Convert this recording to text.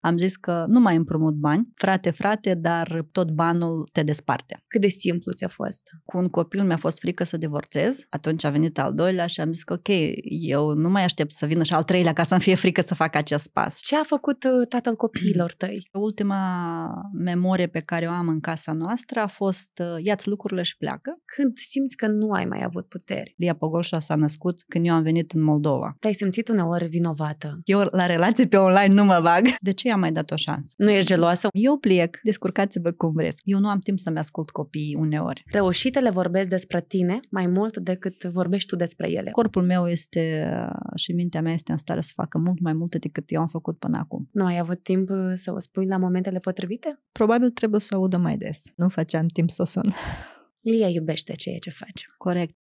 Am zis că nu mai împrumut bani, frate, frate, dar tot banul te desparte. Cât de simplu ți-a fost? Cu un copil mi-a fost frică să divorțez, atunci a venit al doilea și am zis că ok, eu nu mai aștept să vină și al treilea ca să-mi fie frică să fac acest pas. Ce a făcut uh, tatăl copiilor tăi? Ultima memorie pe care o am în casa noastră a fost uh, ia-ți lucrurile și pleacă. Când simți că nu ai mai avut puteri? Lia Pogolșa s-a născut când eu am venit în Moldova. Te-ai simțit uneori vinovată? Eu la relații pe online nu mă bag. De ce i-am mai dat o șansă. Nu ești geloasă? Eu plec, descurcați-vă cum vreți. Eu nu am timp să-mi ascult copiii uneori. Reușitele vorbesc despre tine mai mult decât vorbești tu despre ele. Corpul meu este și mintea mea este în stare să facă mult mai multe decât eu am făcut până acum. Nu ai avut timp uh, să o spui la momentele potrivite? Probabil trebuie să o audă mai des. Nu făceam timp să o sun. Lia iubește ceea ce face. Corect.